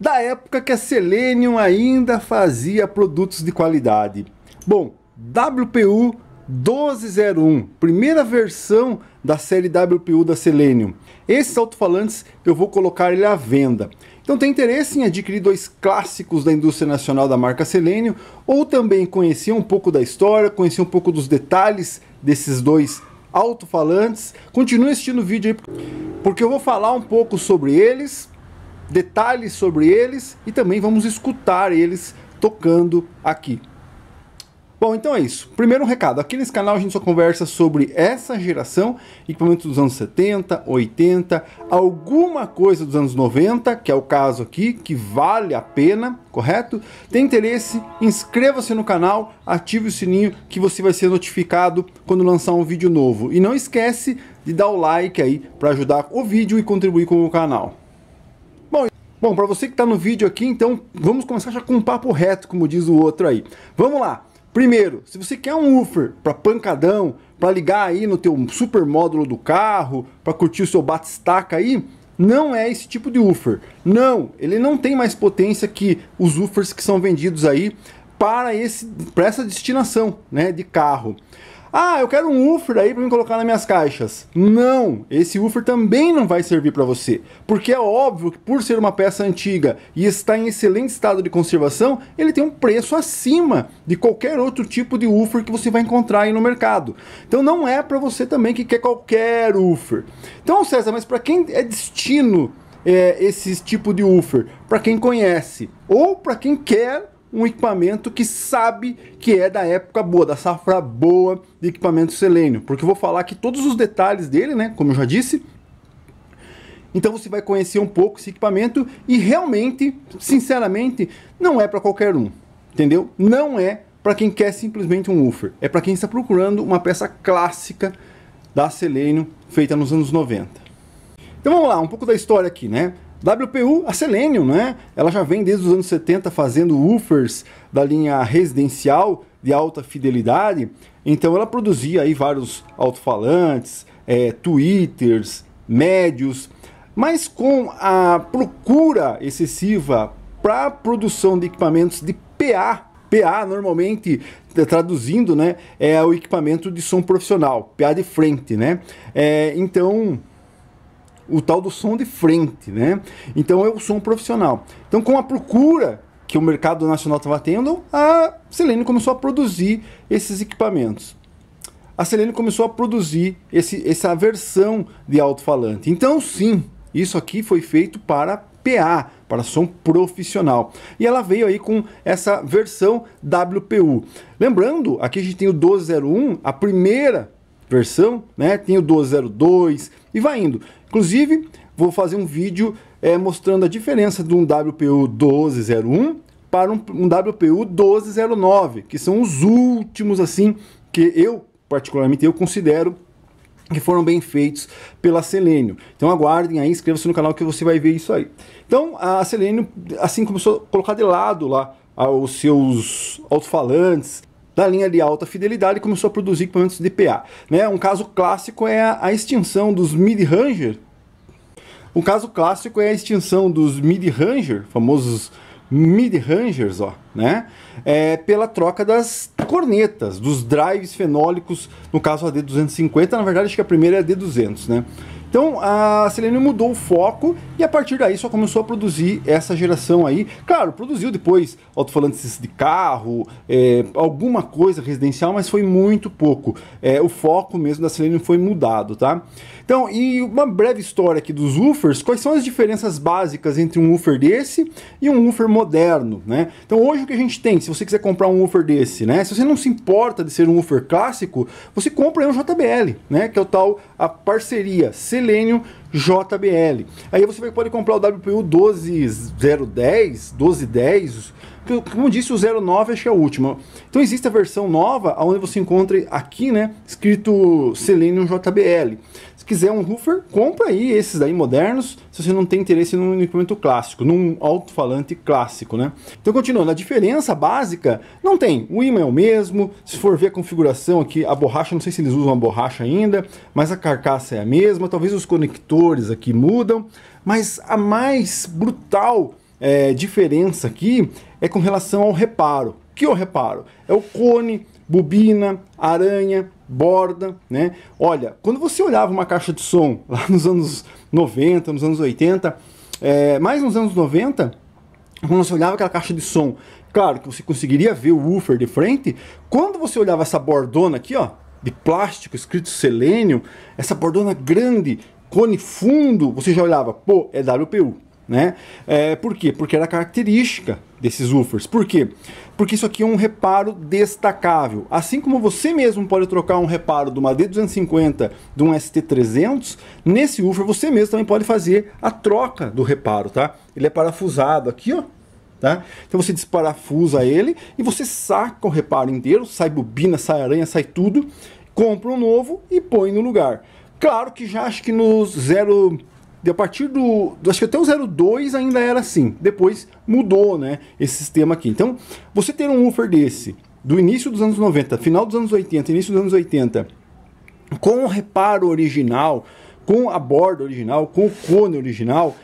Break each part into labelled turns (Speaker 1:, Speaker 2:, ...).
Speaker 1: da época que a Selenium ainda fazia produtos de qualidade. Bom, WPU 1201, primeira versão da série WPU da Selenium. Esses alto-falantes eu vou colocar ele à venda. Então tem interesse em adquirir dois clássicos da indústria nacional da marca Selenium ou também conhecer um pouco da história, conhecer um pouco dos detalhes desses dois alto-falantes. Continue assistindo o vídeo aí, porque eu vou falar um pouco sobre eles, detalhes sobre eles e também vamos escutar eles tocando aqui. Bom, então é isso. Primeiro um recado, aqui nesse canal a gente só conversa sobre essa geração, equipamentos dos anos 70, 80, alguma coisa dos anos 90, que é o caso aqui, que vale a pena, correto? Tem interesse? Inscreva-se no canal, ative o sininho que você vai ser notificado quando lançar um vídeo novo. E não esquece de dar o like aí para ajudar o vídeo e contribuir com o canal. Bom, para você que está no vídeo aqui, então vamos começar já com um papo reto, como diz o outro aí. Vamos lá. Primeiro, se você quer um woofer para pancadão, para ligar aí no teu super módulo do carro, para curtir o seu batistaca aí, não é esse tipo de woofer. Não, ele não tem mais potência que os woofers que são vendidos aí para esse para essa destinação, né, de carro. Ah, eu quero um woofer aí para me colocar nas minhas caixas. Não, esse woofer também não vai servir para você, porque é óbvio que por ser uma peça antiga e estar em excelente estado de conservação, ele tem um preço acima de qualquer outro tipo de woofer que você vai encontrar aí no mercado. Então não é para você também que quer qualquer woofer. Então, César, mas para quem é destino é, esse tipo de woofer? Para quem conhece ou para quem quer um equipamento que sabe que é da época boa, da safra boa de equipamento selênio, porque eu vou falar aqui todos os detalhes dele, né, como eu já disse. Então você vai conhecer um pouco esse equipamento e realmente, sinceramente, não é para qualquer um, entendeu? Não é para quem quer simplesmente um woofer, é para quem está procurando uma peça clássica da Selênio feita nos anos 90. Então vamos lá, um pouco da história aqui, né? WPU, a Selenium, né? Ela já vem desde os anos 70 fazendo woofers da linha residencial de alta fidelidade. Então ela produzia aí vários alto-falantes, é, médios. Mas com a procura excessiva para produção de equipamentos de PA, PA normalmente traduzindo, né, é o equipamento de som profissional, PA de frente, né? É, então o tal do som de frente, né? Então é o som profissional. Então com a procura que o mercado nacional estava tendo, a Selene começou a produzir esses equipamentos. A Selene começou a produzir esse, essa versão de alto-falante. Então sim, isso aqui foi feito para PA, para som profissional. E ela veio aí com essa versão WPU. Lembrando, aqui a gente tem o 1201, a primeira versão, né? Tem o 1202 e vai indo. Inclusive, vou fazer um vídeo é, mostrando a diferença de um WPU 1201 para um, um WPU 1209, que são os últimos assim que eu particularmente eu considero que foram bem feitos pela Selenium Então aguardem aí, inscreva-se no canal que você vai ver isso aí. Então a Selenium assim começou a colocar de lado lá ah, os seus alto-falantes da linha de alta fidelidade começou a produzir equipamentos de PA. Né? Um caso clássico é a, a extinção dos mid-ranger. Um caso clássico é a extinção dos mid-ranger, famosos mid-rangers, ó, né? É, pela troca das cornetas, dos drives fenólicos, no caso a D250, na verdade acho que a primeira é a D200, né? Então a Selenium mudou o foco e a partir daí só começou a produzir essa geração aí. Claro, produziu depois alto-falantes de carro, é, alguma coisa residencial, mas foi muito pouco. É, o foco mesmo da Selenium foi mudado, tá? Então, e uma breve história aqui dos woofers, quais são as diferenças básicas entre um woofer desse e um woofer moderno, né? Então, hoje o que a gente tem, se você quiser comprar um woofer desse, né? Se você não se importa de ser um woofer clássico, você compra um JBL, né? Que é o tal a parceria Selenium JBL. Aí você pode comprar o WPU 12010, 1210, como disse, o 09 acho que é a última. Então existe a versão nova, onde você encontra aqui, né, escrito Selenium JBL quiser um woofer, compra aí esses daí modernos, se você não tem interesse num equipamento clássico, num alto-falante clássico, né? Então, continuando, a diferença básica não tem. O imã é o mesmo, se for ver a configuração aqui, a borracha, não sei se eles usam a borracha ainda, mas a carcaça é a mesma, talvez os conectores aqui mudam, mas a mais brutal é, diferença aqui é com relação ao reparo. O que é o reparo? É o cone, bobina, aranha, borda, né? Olha, quando você olhava uma caixa de som lá nos anos 90, nos anos 80, é, mais nos anos 90, quando você olhava aquela caixa de som, claro que você conseguiria ver o woofer de frente, quando você olhava essa bordona aqui, ó, de plástico escrito selênio, essa bordona grande, cone fundo, você já olhava, pô, é WPU, né? É, por quê? Porque era característica desses UFORs. Por quê? Porque isso aqui é um reparo destacável. Assim como você mesmo pode trocar um reparo de uma D250 de um ST300, nesse UFOR você mesmo também pode fazer a troca do reparo, tá? Ele é parafusado aqui, ó. Tá? Então você desparafusa ele e você saca o reparo inteiro, sai bobina, sai aranha, sai tudo, compra um novo e põe no lugar. Claro que já acho que nos zero a partir do, do, Acho que até o 02 ainda era assim. Depois mudou, né? Esse sistema aqui. Então, você ter um woofer desse, do início dos anos 90, final dos anos 80, início dos anos 80, com o reparo original, com a borda original, com o cone original.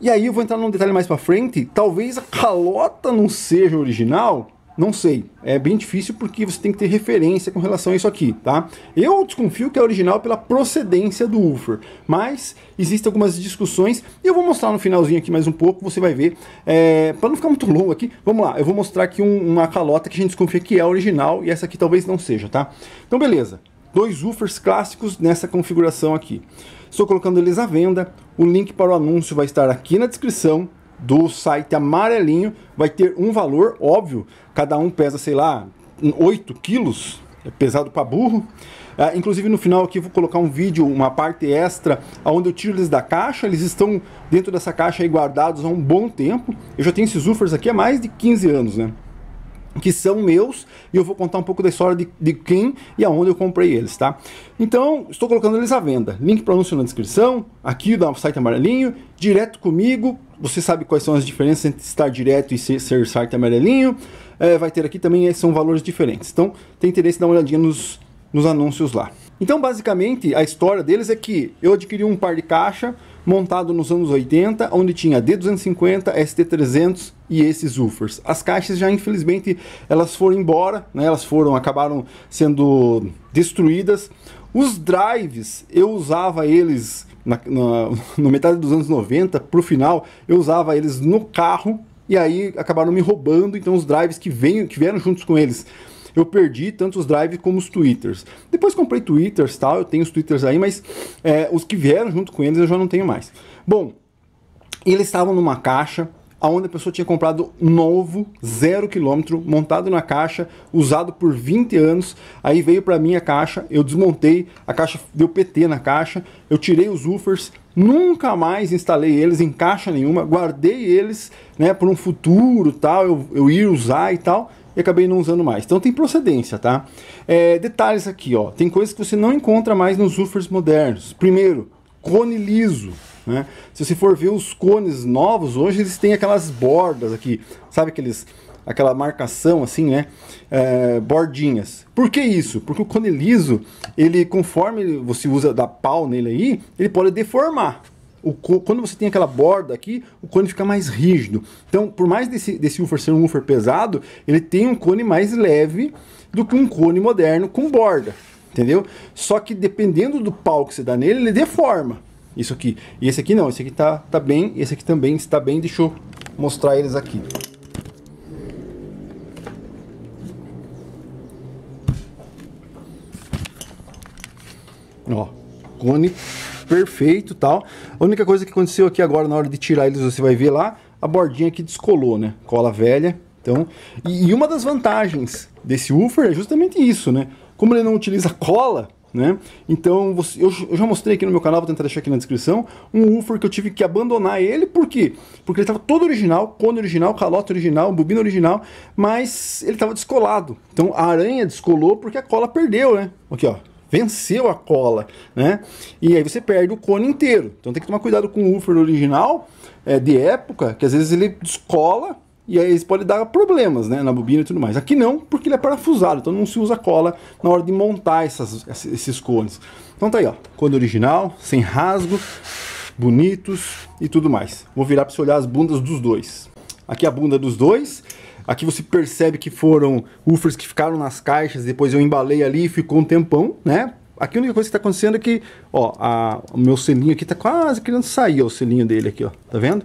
Speaker 1: E aí eu vou entrar num detalhe mais para frente. Talvez a calota não seja original, não sei. É bem difícil porque você tem que ter referência com relação a isso aqui, tá? Eu desconfio que é original pela procedência do woofer, mas existem algumas discussões e eu vou mostrar no finalzinho aqui mais um pouco, você vai ver. É, para não ficar muito longo aqui, vamos lá. Eu vou mostrar aqui um, uma calota que a gente desconfia que é original e essa aqui talvez não seja, tá? Então, beleza. Dois woofers clássicos nessa configuração aqui. Estou colocando eles à venda. O link para o anúncio vai estar aqui na descrição do site amarelinho vai ter um valor, óbvio, cada um pesa, sei lá, 8 quilos, é pesado para burro. Ah, inclusive no final aqui vou colocar um vídeo, uma parte extra, onde eu tiro eles da caixa, eles estão dentro dessa caixa aí guardados há um bom tempo. Eu já tenho esses UFRs aqui há mais de 15 anos, né? que são meus e eu vou contar um pouco da história de, de quem e aonde eu comprei eles, tá? Então, estou colocando eles à venda. Link para anúncio na descrição, aqui do site amarelinho, direto comigo, você sabe quais são as diferenças entre estar direto e ser, ser site amarelinho. É, vai ter aqui também, eh, são valores diferentes. Então, tem interesse em dar uma olhadinha nos, nos anúncios lá. Então, basicamente, a história deles é que eu adquiri um par de caixa montado nos anos 80, onde tinha D250, ST300 e esses woofers. As caixas já, infelizmente, elas foram embora, né? elas foram, acabaram sendo destruídas. Os drives, eu usava eles na, na, metade dos anos 90 para o final, eu usava eles no carro e aí acabaram me roubando. Então os drives que, vem, que vieram juntos com eles eu perdi tanto os drives como os twitters. Depois comprei twitters tal, eu tenho os twitters aí, mas é, os que vieram junto com eles eu já não tenho mais. Bom, eles estavam numa caixa aonde a pessoa tinha comprado novo, zero quilômetro, montado na caixa, usado por 20 anos. Aí veio para mim a caixa, eu desmontei, a caixa deu PT na caixa, eu tirei os woofers, nunca mais instalei eles em caixa nenhuma, guardei eles, né, por um futuro, tal, eu, eu ir usar e tal e acabei não usando mais. Então tem procedência, tá? É, detalhes aqui, ó. Tem coisas que você não encontra mais nos woofers modernos. Primeiro, cone liso. Né? Se você for ver os cones novos, hoje eles têm aquelas bordas aqui, sabe aqueles aquela marcação assim, né? É, bordinhas. Por que isso? Porque o cone liso, ele conforme você usa da pau nele aí, ele pode deformar. O quando você tem aquela borda aqui, o cone fica mais rígido. Então, por mais desse, desse woofer ser um woofer pesado, ele tem um cone mais leve do que um cone moderno com borda, entendeu? Só que dependendo do pau que você dá nele, ele deforma isso aqui. E esse aqui não, esse aqui tá, tá bem, esse aqui também está bem. Deixa eu mostrar eles aqui. Ó, cone perfeito tal. Tá? A única coisa que aconteceu aqui agora na hora de tirar eles, você vai ver lá, a bordinha que descolou, né? Cola velha. Então, e, e uma das vantagens desse woofer é justamente isso, né? Como ele não utiliza cola, né? Então, eu, eu, já mostrei aqui no meu canal, vou tentar deixar aqui na descrição, um woofer que eu tive que abandonar ele, por quê? Porque ele estava todo original, cone original, calota original, bobina original, mas ele estava descolado. Então, a aranha descolou porque a cola perdeu, né? Aqui, ó, venceu a cola, né? E aí você perde o cone inteiro. Então, tem que tomar cuidado com o woofer original, é, de época, que às vezes ele descola, e aí eles podem dar problemas né, na bobina e tudo mais. Aqui não, porque ele é parafusado, então não se usa cola na hora de montar essas, esses cones. Então tá aí, ó, cone original, sem rasgo, bonitos e tudo mais. Vou virar para você olhar as bundas dos dois. Aqui é a bunda dos dois. Aqui você percebe que foram woofers que ficaram nas caixas, depois eu embalei ali e ficou um tempão, né? Aqui a única coisa que está acontecendo é que, ó, a, o meu selinho aqui está quase querendo sair, ó, o selinho dele aqui, ó, tá vendo?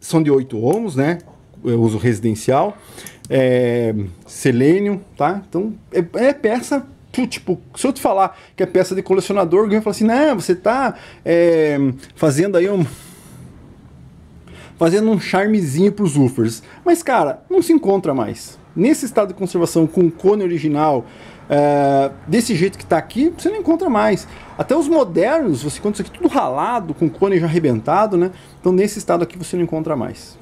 Speaker 1: São de 8 ohms, né? É, uso residencial, é, selênio, tá? Então é, é peça tipo, se eu te falar que é peça de colecionador, alguém vai falar assim, né, você tá é, fazendo aí um fazendo um charmezinho para os woofers. Mas cara, não se encontra mais. Nesse estado de conservação com o cone original, é, desse jeito que tá aqui, você não encontra mais. Até os modernos, você encontra isso aqui tudo ralado, com cone já arrebentado, né? Então nesse estado aqui você não encontra mais.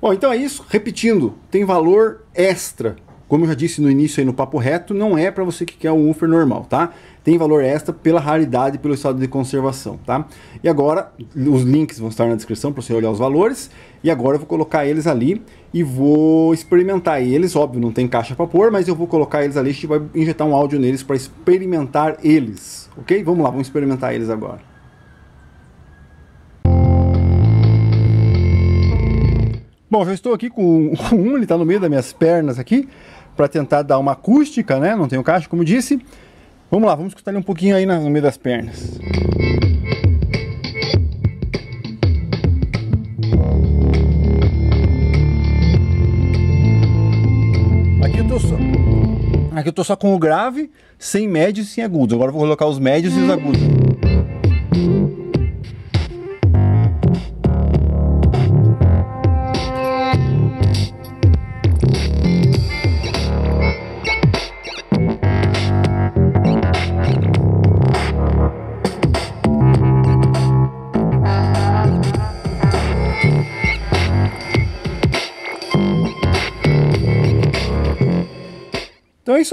Speaker 1: Bom, então é isso. Repetindo, tem valor extra. Como eu já disse no início aí no papo reto, não é para você que quer um woofer normal, tá? Tem valor extra pela raridade e pelo estado de conservação, tá? E agora, os links vão estar na descrição para você olhar os valores. E agora eu vou colocar eles ali e vou experimentar eles. Óbvio, não tem caixa para pôr, mas eu vou colocar eles ali. A gente vai injetar um áudio neles para experimentar eles, ok? Vamos lá, vamos experimentar eles agora. Bom, já estou aqui com, com um, ele está no meio das minhas pernas aqui, para tentar dar uma acústica, né? Não tenho caixa, como disse. Vamos lá, vamos escutar ele um pouquinho aí no meio das pernas. Aqui eu tô só, aqui eu tô só com o grave, sem médios e sem agudos. Agora eu vou colocar os médios e os hum. agudos.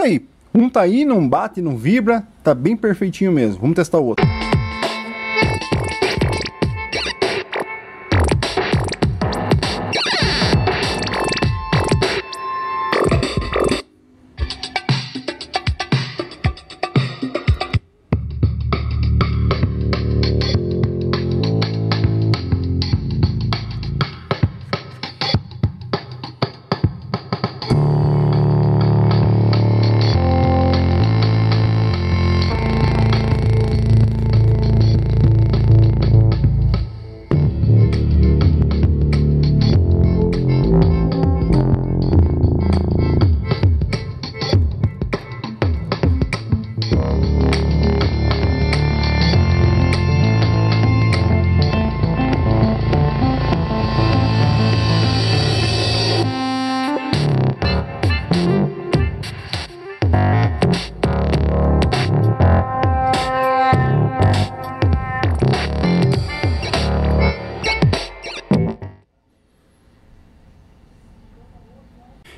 Speaker 1: aí. Um tá aí, não bate, não vibra, tá bem perfeitinho mesmo. Vamos testar o outro.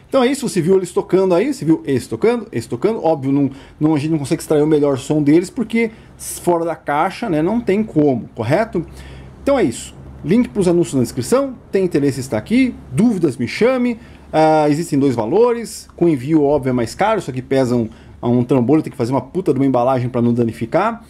Speaker 1: Então é isso, você viu eles tocando aí, você viu esse tocando, esse tocando. Óbvio, não, não, a gente não consegue extrair o melhor som deles porque fora da caixa né, não tem como, correto? Então é isso. Link para os anúncios na descrição. Tem interesse está aqui. Dúvidas, me chame. Uh, existem dois valores. Com envio, óbvio, é mais caro. Isso aqui pesa um, um trambolho, tem que fazer uma puta de uma embalagem para não danificar.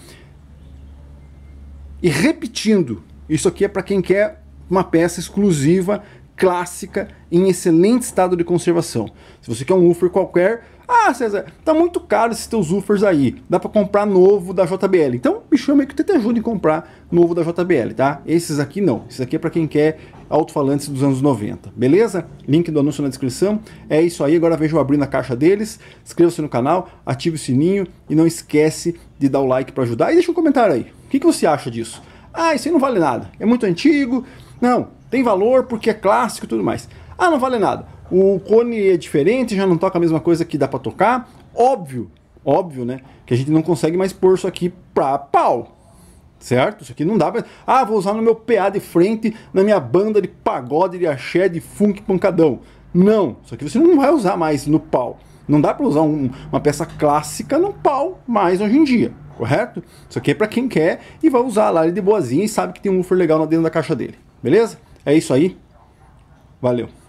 Speaker 1: E repetindo, isso aqui é para quem quer uma peça exclusiva clássica em excelente estado de conservação. Se você quer um woofer qualquer, ah, César, tá muito caro esses teus woofers aí. Dá para comprar novo da JBL. Então, me chama aí que eu te ajudo em comprar novo da JBL, tá? Esses aqui não. Esses aqui é para quem quer alto-falantes dos anos 90, beleza? Link do anúncio na descrição. É isso aí, agora vejo abrir abrindo a caixa deles. Inscreva-se no canal, ative o sininho e não esquece de dar o like para ajudar. E deixa um comentário aí. O que, que você acha disso? Ah, isso aí não vale nada. É muito antigo. Não, tem valor porque é clássico e tudo mais. Ah, não vale nada. O cone é diferente, já não toca a mesma coisa que dá para tocar. Óbvio, óbvio, né? Que a gente não consegue mais pôr isso aqui pra pau. Certo? Isso aqui não dá pra. Ah, vou usar no meu PA de frente, na minha banda de pagode, de axé, de funk pancadão. Não, isso aqui você não vai usar mais no pau. Não dá para usar um, uma peça clássica no pau mais hoje em dia, correto? Isso aqui é para quem quer e vai usar lá de boazinha e sabe que tem um woofer legal dentro da caixa dele, beleza? É isso aí. Valeu.